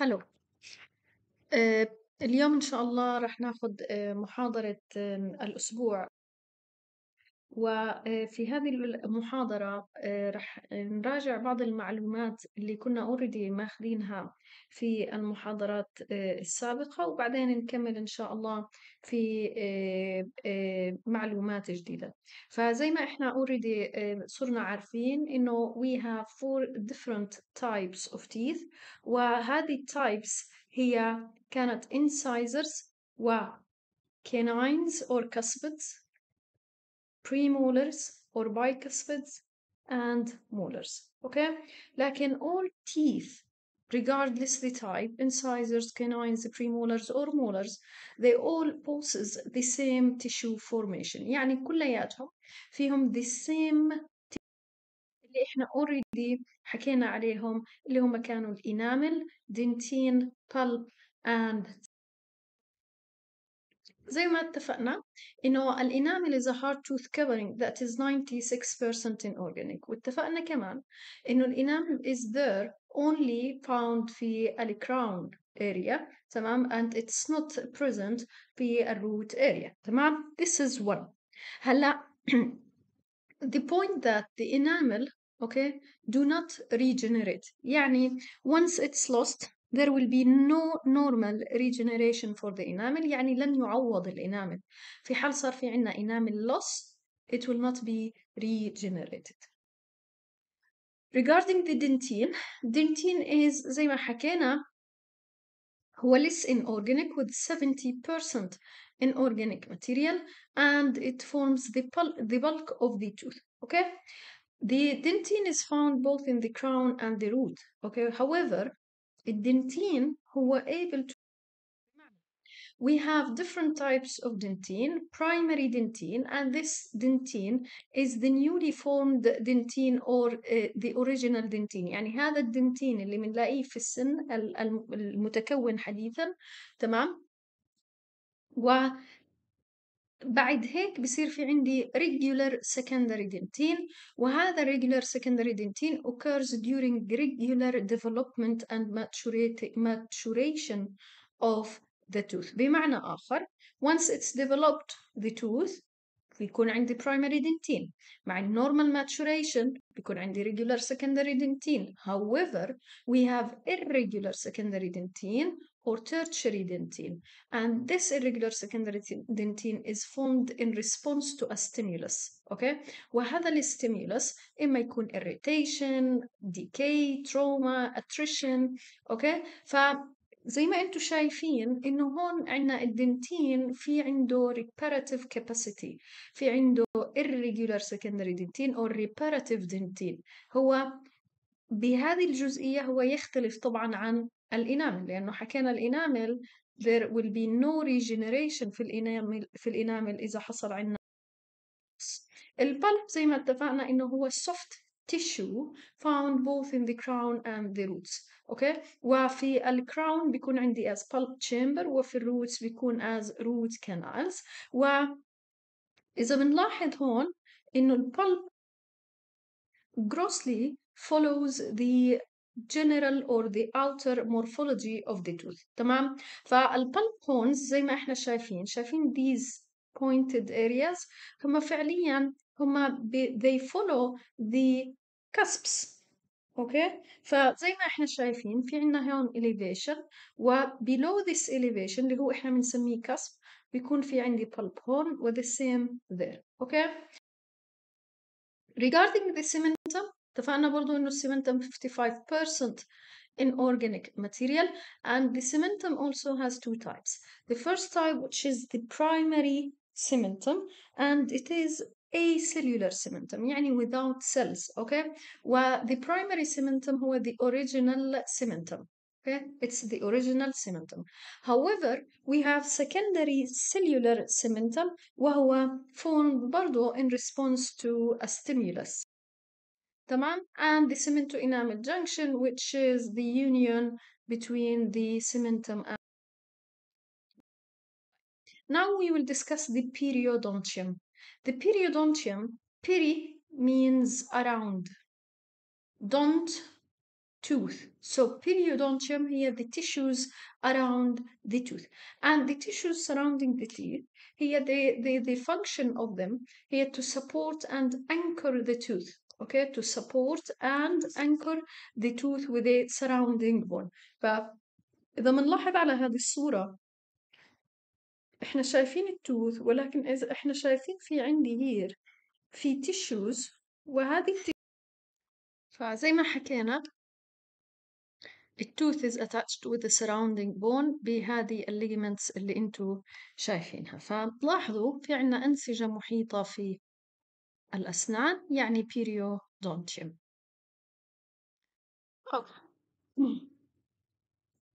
هلو آه، اليوم إن شاء الله رح ناخد آه، محاضرة آه، الأسبوع وفي هذه المحاضرة آه، رح نراجع بعض المعلومات اللي كنا اوريدي ماخذينها في المحاضرات آه، السابقة وبعدين نكمل إن شاء الله في آه، معلومات جديدة فزي ما إحنا اوريدي صرنا عارفين إنه we have four different types of teeth وهذه التايبس هي كانت incisors و canines or cuspids premolars or bicuspids and molars okay like in all teeth regardless the type incisors canines premolars or molars they all possess the same tissue formation يعني كلياتهم فيهم the same اللي احنا already حكينا عليهم اللي هم كانوا الانامل dentine pulp and زي ما اتفقنا إنه الإنامل is a hard tooth covering that is 96% inorganic واتفقنا كمان إنه الإنامل is there only found في الكراون area تمام and it's not present في root area تمام this is one هلا the point that the enamel okay do not regenerate يعني once it's lost there will be no normal regeneration for the enamel يعني لن يعوض الانامل في حال صار في عنا enamel loss it will not be regenerated regarding the dentine dentine is زي ما حكينا هو less inorganic with 70% inorganic material and it forms the, the bulk of the tooth okay the dentine is found both in the crown and the root okay however الدنتين هو able to we have different types of dentine, primary dentine, and this dentine is the newly formed dentine or uh, the original dentine يعني هذا الدنتين اللي بنلاقيه في السن المتكون حديثا تمام بعد هيك بصير في عندي regular secondary dentin وهذا regular secondary dentin occurs during regular development and maturation of the tooth بمعنى آخر once it's developed the tooth بيكون عندي primary dentin مع normal maturation بيكون عندي regular secondary dentin however we have irregular secondary dentin or tertiary dentine. And this irregular secondary dentine is formed in response to a stimulus. Okay? وهذا الستيمولس إما يكون irritation, decay, trauma, attrition. Okay? ف زي ما انتم شايفين انه هون عندنا الدنتين في عنده reparative capacity في عنده irregular secondary dentin or reparative dentin هو بهذه الجزئية هو يختلف طبعا عن الانامل لانه حكينا الانامل there will be no regeneration في الانامل في الانامل اذا حصل عندنا البلب زي ما اتفقنا انه هو soft tissue found both in the crown and the roots اوكي وفي الكراون بيكون عندي as pulp chamber وفي الروتس بيكون as root canals و إذا بنلاحظ هون إنه البلب grossly follows the general or the outer morphology of the tooth تمام فالبلب horns, زي ما احنا شايفين شايفين these pointed areas هما فعليا هما they follow the cusps اوكي فزي ما احنا شايفين في عنا هون elevation و below this elevation اللي هو احنا بنسميه cusp بيكون في عندي pulp horn, و the same there اوكي regarding the cementum اتفقنا برضو انه السمنتم 55% in organic material and the cementum also has two types the first type which is the primary cementum and it is a cellular cementum يعني without cells okay well the primary cementum هو the original cementum okay it's the original cementum however we have secondary cellular cementum وهو formed برضو in response to a stimulus and the cemento enamel junction which is the union between the cementum and now we will discuss the periodontium the periodontium peri means around don't tooth. So periodontium here the tissues around the tooth. And the tissues surrounding the teeth, here the, the, the function of them here to support and anchor the tooth. okay to support and anchor the tooth with the surrounding bone فإذا بنلاحظ على هذه الصورة احنا شايفين التوث ولكن إذا احنا شايفين في عندي هير في تيشوز وهذه التي... فزي ما حكينا التوث is attached with the surrounding bone بهذه الليجمنتس اللي انتو شايفينها فلاحظوا في عنا أنسجة محيطة في الأسنان يعني periodontium.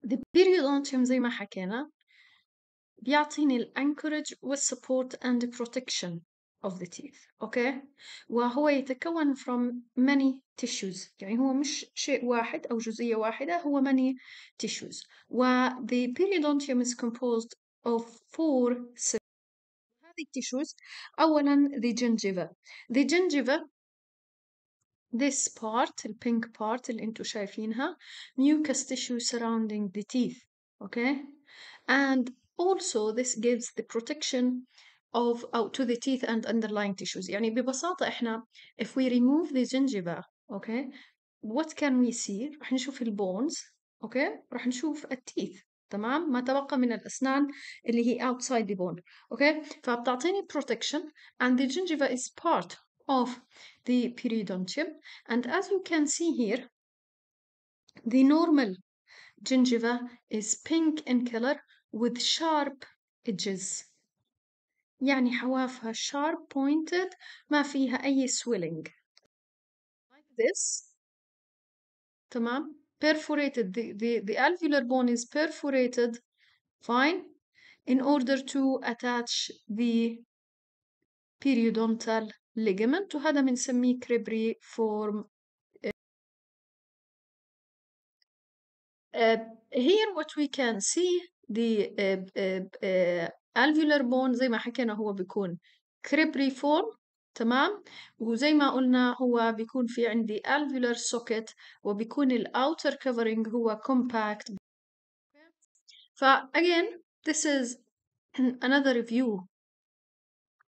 The periodontium زي ما حكينا بيعطيني ال anchorage وال support and the protection of the teeth Okay. وهو يتكون from many tissues يعني هو مش شيء واحد أو جزئية واحدة هو many tissues و the periodontium is composed of four عندك تي شوز اولا the gingiva the gingiva this part the pink part اللي انتو شايفينها mucous tissue surrounding the teeth okay and also this gives the protection of out oh, to the teeth and underlying tissues يعني ببساطة احنا if we remove the gingiva okay what can we see رح نشوف البونز اوكي okay? رح نشوف التيث تمام ما تبقى من الأسنان اللي هي outside the bone أوكي فبتعطيني protection and the gingiva is part of the periodontium and as you can see here the normal gingiva is pink in color with sharp edges يعني حوافها sharp pointed ما فيها أي swelling like this تمام perforated. The, the, the alveolar bone is perforated, fine, in order to attach the periodontal ligament وهذا بنسميه كريبريفورم Uh, here what we can see the uh, uh, uh alveolar bone زي ما حكينا هو بيكون cribriform تمام وزي ما قلنا هو بيكون في عندي alveolar socket وبيكون outer covering هو compact ف again this is another review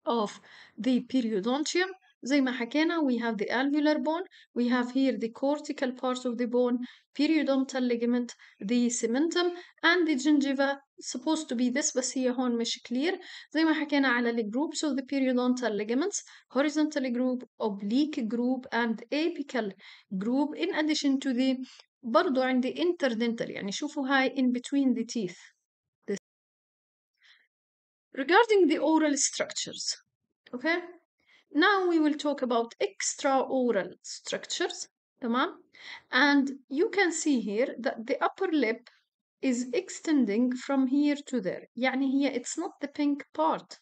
of the periodontium زي ما حكينا we have the alveolar bone we have here the cortical part of the bone periodontal ligament the cementum and the gingiva supposed to be this بس هي هون مش clear زي ما حكينا على the groups of the periodontal ligaments horizontal group oblique group and apical group in addition to the برضو عندي interdental يعني شوفوا هاي in between the teeth Regarding the oral structures, okay, now we will talk about extraoral structures. تمام? And you can see here that the upper lip is extending from here to there. يعني هي it's not the pink part.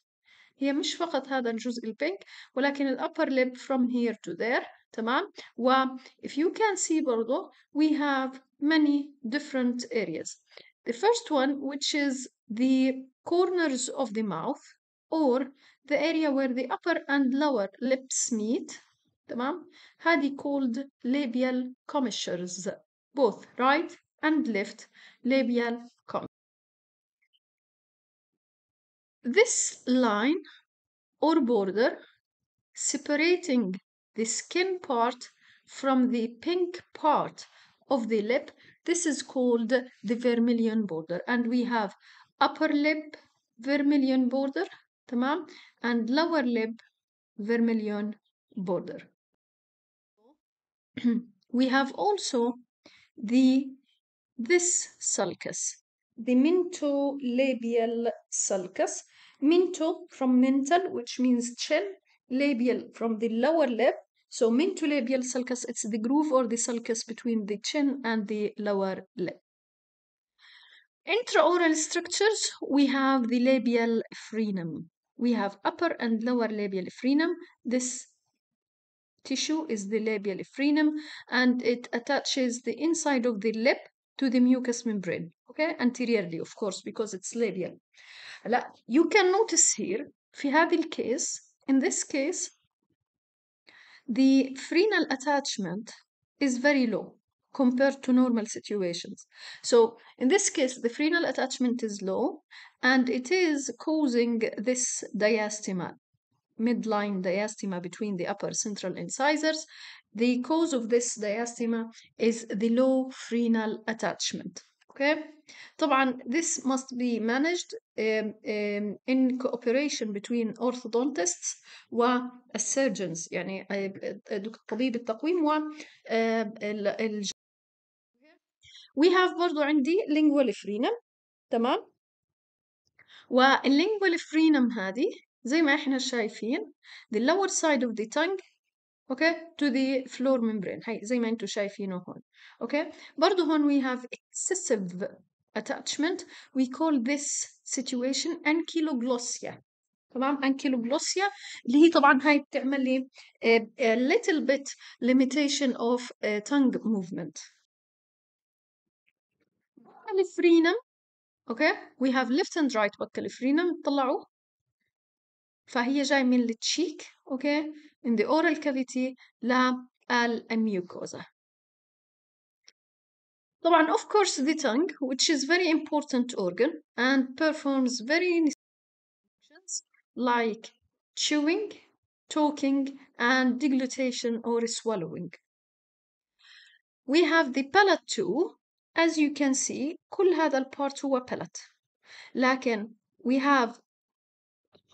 هي مش فقط هذا الجزء البينك ولكن ال upper lip from here to there. تمام? و if you can see برضو we have many different areas. The first one which is the corners of the mouth or the area where the upper and lower lips meet تمام هذه called labial commissures both right and left labial commissure this line or border separating the skin part from the pink part of the lip this is called the vermilion border and we have upper lip vermilion border تمام and lower lip vermilion border we have also the this sulcus the mentolabial sulcus minto from mental which means chin labial from the lower lip so mentolabial sulcus it's the groove or the sulcus between the chin and the lower lip intraoral structures we have the labial frenum we have upper and lower labial frenum. This tissue is the labial frenum and it attaches the inside of the lip to the mucous membrane, okay? Anteriorly, of course, because it's labial. You can notice here, في هذا الكيس, in this case, the frenal attachment is very low compared to normal situations. So in this case, the frenal attachment is low and it is causing this diastema, midline diastema between the upper central incisors. The cause of this diastema is the low frenal attachment. Okay, طبعا this must be managed um, um, in cooperation between orthodontists surgeons. يعني طبيب التقويم والجراحة we have برضو عندي lingual freedom تمام والlingual freedom هذه زي ما احنا شايفين the lower side of the tongue okay, to the floor membrane هي زي ما انتم شايفينه هون okay. برضو هون we have excessive attachment we call this situation ankyloglossia تمام ankyloglossia اللي هي طبعا هاي بتعمل لي a little bit limitation of tongue movement الفرينم اوكي وي هاف ليفت اند رايت بكل الفرينم طلعوا فهي جاي من التشيك اوكي in the oral cavity the طبعا of course the tongue which is very important organ and performs very functions like chewing talking and deglutition or swallowing we have the palate too as you can see كل هذا البارت هو palate لكن we have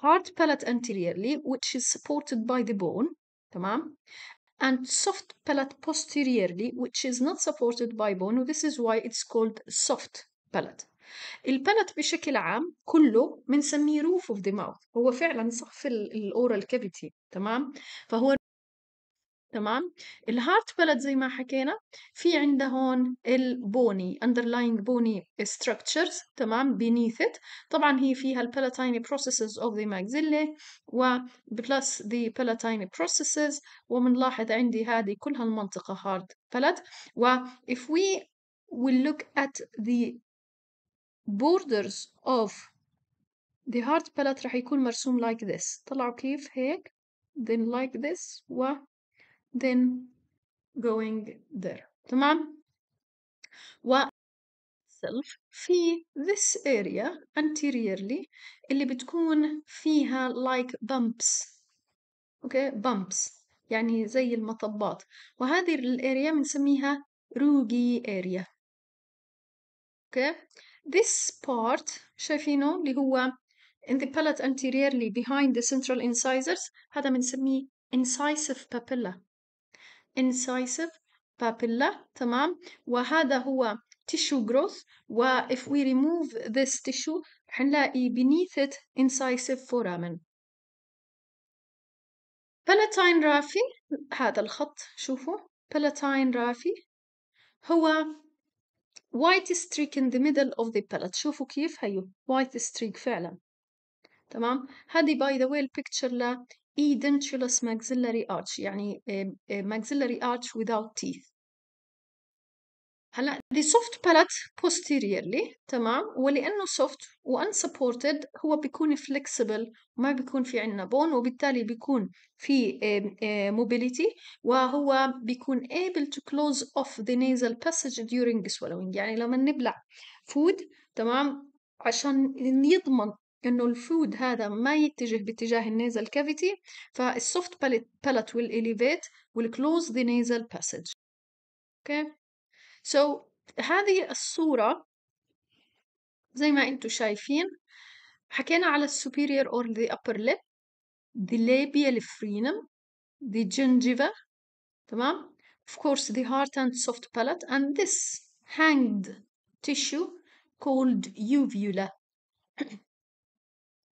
hard palate anteriorly which is supported by the bone تمام and soft palate posteriorly which is not supported by bone this is why it's called soft palate البلت بشكل عام كله بنسميه roof of the mouth هو فعلا سقف الاورال كافيتي تمام فهو تمام الهارت بلد زي ما حكينا في عندها هون البوني underlying bony structures تمام beneath it طبعا هي فيها palatine processes of the maxilla و plus the palatine processes ومنلاحظ عندي هذه كل هالمنطقة hard palate و if we will look at the borders of the hard palate راح يكون مرسوم like this طلعوا كيف هيك then like this و then going there تمام و self في this area anteriorly اللي بتكون فيها like bumps okay? bumps يعني زي المطبات وهذه الاريا بنسميها روجي اريا okay? this part شايفينه اللي هو in the palate anteriorly behind the central incisors هذا بنسميه incisive papilla incisive papilla تمام وهذا هو tissue growth و if we remove this tissue حنلاقي beneath it incisive foramen palatine رافي هذا الخط شوفوا palatine رافي هو white streak in the middle of the palate شوفوا كيف هيو white streak فعلا تمام هذه باي ذا picture ل edentulous maxillary arch يعني maxillary arch without teeth هلا the soft palate posteriorly تمام ولانه soft unsupported هو بيكون flexible وما بيكون في عندنا bone وبالتالي بيكون في mobility وهو بيكون able to close off the nasal passage during swallowing يعني لما نبلع food تمام عشان يضمن انه الفود هذا ما يتجه باتجاه النيزل كافيتي فالسوفت بالت will elevate will close the nasal passage اوكي okay. so هذه الصورة زي ما انتم شايفين حكينا على superior or the upper lip the labial frenum the gingiva تمام of course the hard and soft palate and this hanged tissue called uvula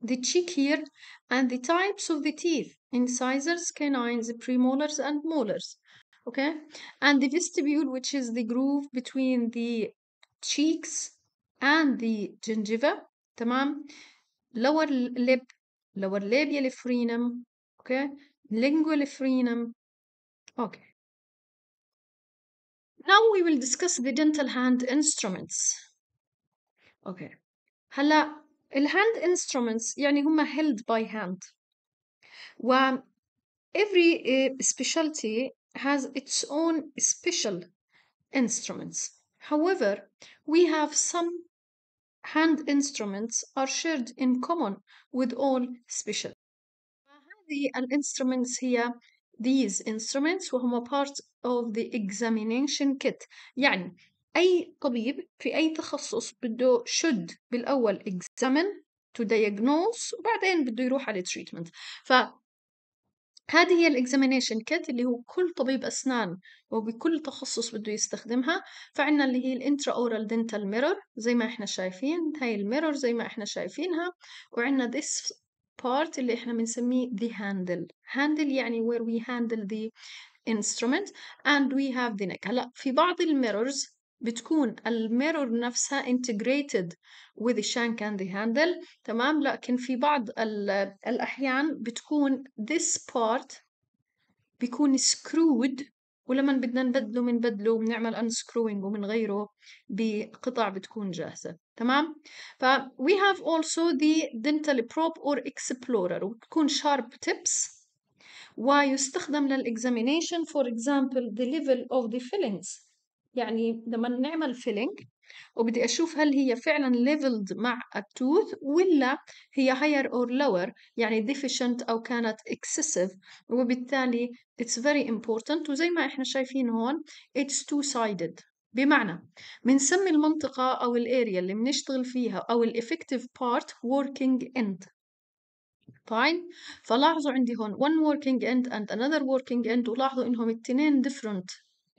the cheek here, and the types of the teeth, incisors, canines, premolars, and molars. Okay, and the vestibule, which is the groove between the cheeks and the gingiva. Tamam. lower lip lower labial frenum okay lingual frenum okay now we will discuss the dental hand instruments okay hala. الهاند انسترومنتس يعني هم held by hand و every eh, specialty has its own special instruments however we have some hand instruments are shared in common with all special هذه الانسترومنتس هي these instruments وهم part of the examination kit يعني أي طبيب في أي تخصص بده should بالأول examine to diagnose وبعدين بده يروح على treatment ف هذه هي الاكزامينيشن كيت اللي هو كل طبيب اسنان وبكل تخصص بده يستخدمها فعندنا اللي هي الانترا اورال دنتال ميرور زي ما احنا شايفين هاي الميرور زي ما احنا شايفينها وعندنا this part اللي احنا بنسميه the handle handle يعني where we handle the instrument and we have the neck هلا في بعض الميرورز بتكون الميرور نفسها integrated with the shank and the handle تمام لكن في بعض الأحيان بتكون this part بيكون screwed ولما بدنا نبدله بنبدله بنعمل unscrewing وبنغيره بقطع بتكون جاهزة تمام ف we have also the dental probe or explorer وبتكون sharp tips ويستخدم للإكزامينيشن for example the level of the fillings يعني لما نعمل فيلينج وبدي أشوف هل هي فعلا ليفلد مع التوث ولا هي higher or lower يعني deficient أو كانت excessive وبالتالي it's very important وزي ما احنا شايفين هون it's two-sided بمعنى بنسمي المنطقة أو الاريا اللي بنشتغل فيها أو الافكتيف part working end فاين فلاحظوا عندي هون one working end and another working end ولاحظوا إنهم التنين different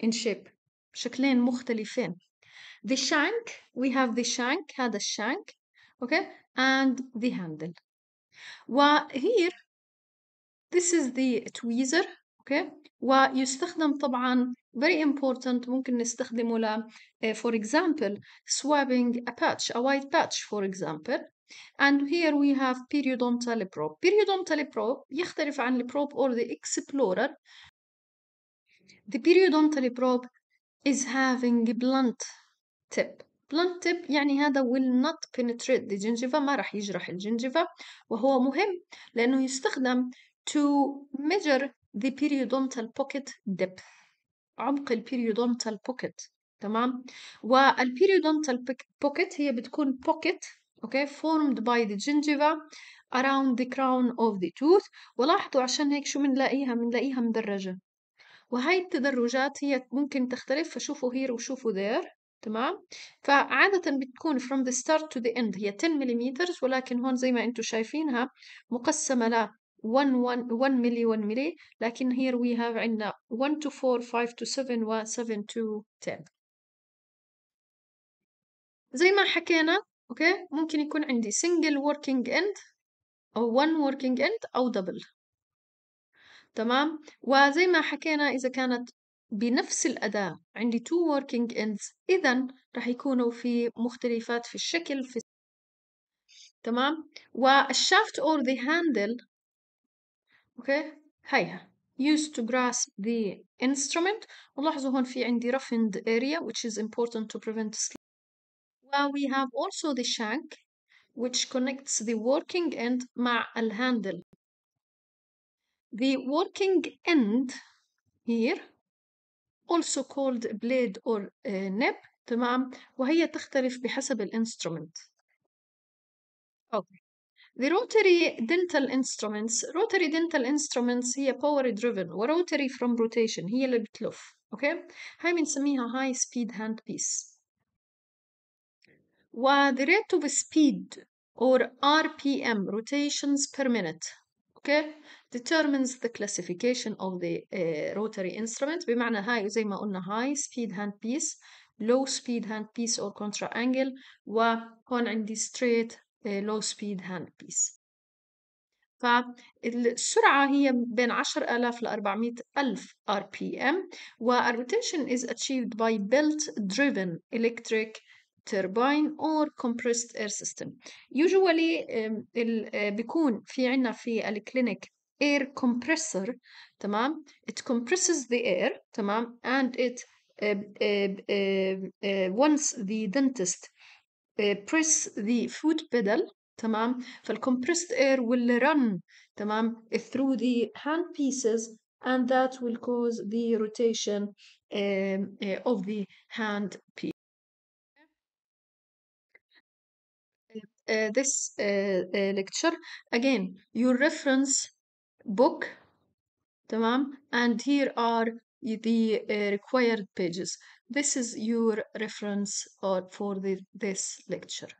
in shape بشكلين مختلفين the shank we have the shank هذا الشانك okay and the handle وهير this is the tweezer okay ويستخدم طبعا very important ممكن نستخدمه ل for example swabbing a patch a white patch for example and here we have periodontal probe periodontal probe يختلف عن probe or the explorer the periodontal probe is having blunt tip blunt tip يعني هذا will not penetrate the gingiva ما راح يجرح الجنجفة وهو مهم لأنه يستخدم to measure the periodontal pocket depth عمق البيريودونتال بوكيت تمام والبيريودونتال بوكيت هي بتكون بوكيت اوكي formed by the gingiva around the crown of the tooth ولاحظوا عشان هيك شو بنلاقيها بنلاقيها مدرجة وهاي التدرجات هي ممكن تختلف فشوفوا هير وشوفوا ذير تمام فعادة بتكون from the start to the end هي 10 ملم ولكن هون زي ما انتم شايفينها مقسمة ل 1 1 1 ملي 1 ملي لكن هير we have عندنا 1 to 4 5 to 7 و 7 to 10 زي ما حكينا اوكي ممكن يكون عندي single working end او one working end او double تمام وزي ما حكينا إذا كانت بنفس الأداة عندي two working ends إذا رح يكونوا في مختلفات في الشكل في تمام والشافت or the handle أوكي هيها used to grasp the instrument ولاحظوا هون في عندي roughened area which is important to prevent slip well, we have also the shank which connects the working end مع الهاندل The working end here also called blade or uh, nib تمام وهي تختلف بحسب الانسترومنت. Okay. The rotary dental instruments rotary dental instruments هي power driven و rotary from rotation هي اللي بتلف Okay, هاي بنسميها high speed handpiece و the rate of speed or RPM rotations per minute Okay determines the classification of the uh, rotary instrument بمعنى هاي زي ما قلنا high speed handpiece low speed handpiece or contra angle وهون عندي straight uh, low speed handpiece فالسرعة هي بين 10000 ل 400000 RPM و rotation is achieved by belt driven electric turbine or compressed air system usually um, uh، بيكون في عنا في الكلينيك air compressor Tamam. it compresses the air Tamam. and it uh, uh, uh, uh once the dentist uh, press the foot pedal The compressed air will run Tamam, through the hand pieces and that will cause the rotation um, uh, of the hand piece this lecture again your reference book تمام and here are the uh, required pages this is your reference or uh, for the, this lecture